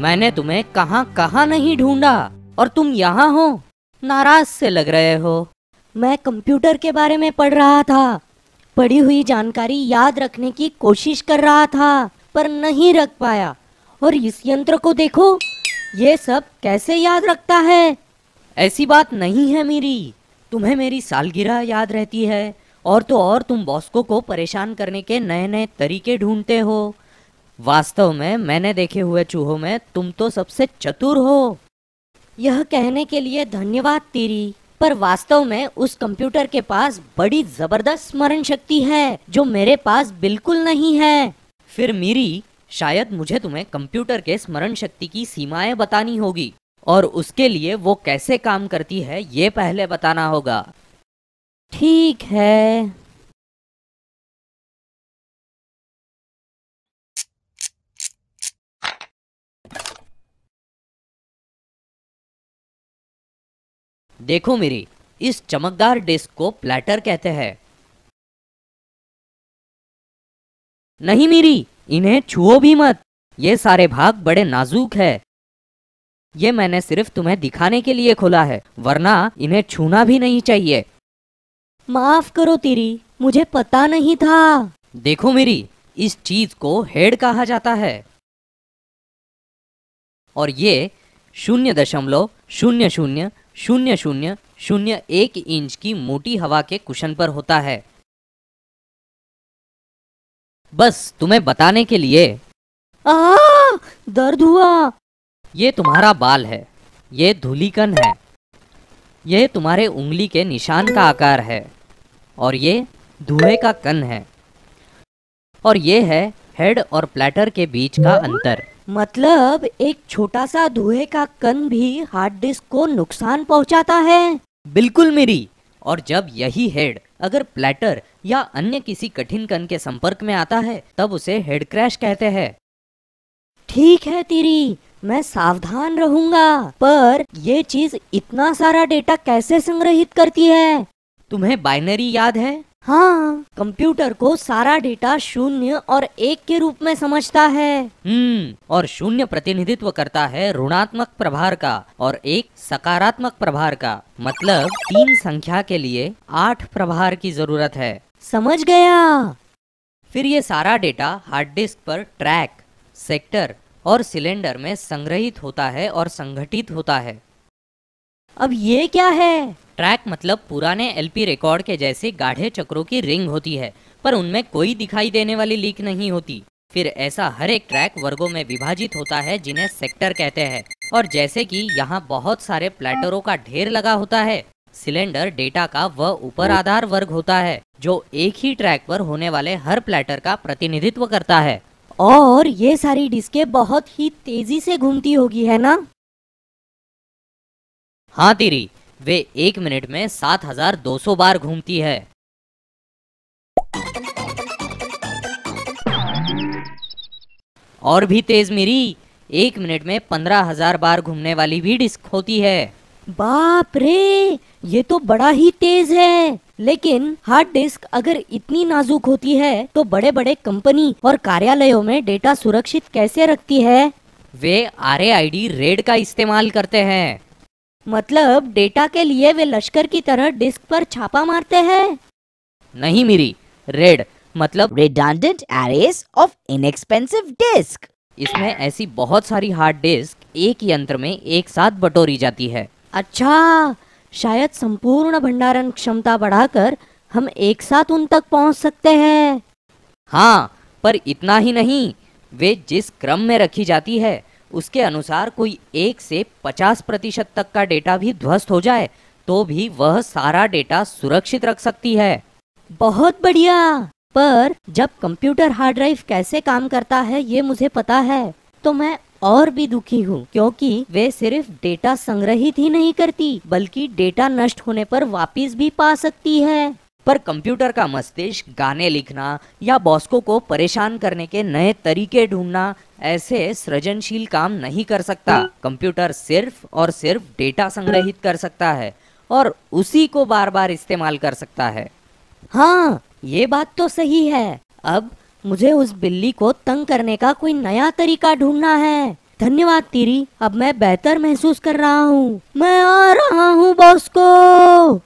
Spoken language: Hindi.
मैंने तुम्हें कहा कहा नहीं ढूंढा और तुम यहाँ हो नाराज से लग रहे हो मैं कंप्यूटर के बारे में पढ़ रहा था पढ़ी हुई जानकारी याद रखने की कोशिश कर रहा था पर नहीं रख पाया और इस यंत्र को देखो ये सब कैसे याद रखता है ऐसी बात नहीं है मेरी तुम्हें मेरी सालगिरह याद रहती है और तो और तुम बॉस्को को परेशान करने के नए नए तरीके ढूंढते हो वास्तव में मैंने देखे हुए चूहों में तुम तो सबसे चतुर हो यह कहने के लिए धन्यवाद तेरी पर वास्तव में उस कंप्यूटर के पास बड़ी जबरदस्त स्मरण शक्ति है जो मेरे पास बिल्कुल नहीं है फिर मीरी शायद मुझे तुम्हें कंप्यूटर के स्मरण शक्ति की सीमाएं बतानी होगी और उसके लिए वो कैसे काम करती है ये पहले बताना होगा ठीक है देखो मेरी इस चमकदार डिस्क को प्लेटर कहते हैं नहीं मेरी इन्हें छुओ भी मत ये सारे भाग बड़े नाजुक है ये मैंने सिर्फ तुम्हें दिखाने के लिए खोला है वरना इन्हें छूना भी नहीं चाहिए माफ करो तेरी मुझे पता नहीं था देखो मेरी इस चीज को हेड कहा जाता है और ये शून्य दशमलव शून्य शून्य शून्य शून्य शून्य एक इंच की मोटी हवा के कुशन पर होता है बस तुम्हें बताने के लिए आ, दर्द हुआ ये तुम्हारा बाल है ये धूलिकन है यह तुम्हारे उंगली के निशान का आकार है और ये धुए का कन है और ये है हेड और प्लेटर के बीच का अंतर मतलब एक छोटा सा धुएं का कण भी हार्ड डिस्क को नुकसान पहुंचाता है बिल्कुल मेरी और जब यही हेड अगर प्लेटर या अन्य किसी कठिन कण के संपर्क में आता है तब उसे हेड क्रैश कहते हैं ठीक है तेरी मैं सावधान रहूंगा पर यह चीज इतना सारा डेटा कैसे संग्रहित करती है तुम्हें बाइनरी याद है हाँ कंप्यूटर को सारा डेटा शून्य और एक के रूप में समझता है हम्म और शून्य प्रतिनिधित्व करता है ऋणात्मक प्रभार का और एक सकारात्मक प्रभार का मतलब तीन संख्या के लिए आठ प्रभार की जरूरत है समझ गया फिर ये सारा डेटा हार्ड डिस्क पर ट्रैक सेक्टर और सिलेंडर में संग्रहित होता है और संगठित होता है अब ये क्या है ट्रैक मतलब पुराने एलपी रिकॉर्ड के जैसे गाढ़े चक्रों की रिंग होती है पर उनमें कोई दिखाई देने वाली लीक नहीं होती फिर ऐसा हर एक ट्रैक वर्गों में विभाजित होता है जिन्हें सेक्टर कहते हैं और जैसे कि यहाँ बहुत सारे प्लेटरों का ढेर लगा होता है सिलेंडर डेटा का वह ऊपर आधार वर्ग होता है जो एक ही ट्रैक पर होने वाले हर प्लेटर का प्रतिनिधित्व करता है और ये सारी डिस्के बहुत ही तेजी से घूमती होगी है ना हाँ तेरी वे एक मिनट में 7,200 बार घूमती है और भी तेज मेरी एक मिनट में पंद्रह हजार बार घूमने वाली भी डिस्क होती है बाप रे ये तो बड़ा ही तेज है लेकिन हार्ड डिस्क अगर इतनी नाजुक होती है तो बड़े बड़े कंपनी और कार्यालयों में डेटा सुरक्षित कैसे रखती है वे आर रेड का इस्तेमाल करते हैं मतलब डेटा के लिए वे लश्कर की तरह डिस्क पर छापा मारते हैं नहीं मिरी रेड मतलब redundant arrays of inexpensive disk इसमें ऐसी बहुत सारी हार्ड डिस्क एक यंत्र में एक साथ बटोरी जाती है अच्छा शायद संपूर्ण भंडारण क्षमता बढ़ाकर हम एक साथ उन तक पहुंच सकते हैं हाँ पर इतना ही नहीं वे जिस क्रम में रखी जाती है उसके अनुसार कोई एक से 50 प्रतिशत तक का डेटा भी ध्वस्त हो जाए तो भी वह सारा डेटा सुरक्षित रख सकती है बहुत बढ़िया पर जब कंप्यूटर हार्ड ड्राइव कैसे काम करता है ये मुझे पता है तो मैं और भी दुखी हूँ क्योंकि वे सिर्फ डेटा संग्रहित ही नहीं करती बल्कि डेटा नष्ट होने पर वापिस भी पा सकती है पर कंप्यूटर का मस्तिष्क गाने लिखना या बॉस्को को परेशान करने के नए तरीके ढूंढना ऐसे सृजनशील काम नहीं कर सकता कंप्यूटर सिर्फ और सिर्फ डेटा संग्रहित कर सकता है और उसी को बार बार इस्तेमाल कर सकता है हाँ ये बात तो सही है अब मुझे उस बिल्ली को तंग करने का कोई नया तरीका ढूंढना है धन्यवाद तीरी अब मैं बेहतर महसूस कर रहा हूँ मैं आ रहा हूँ बॉस को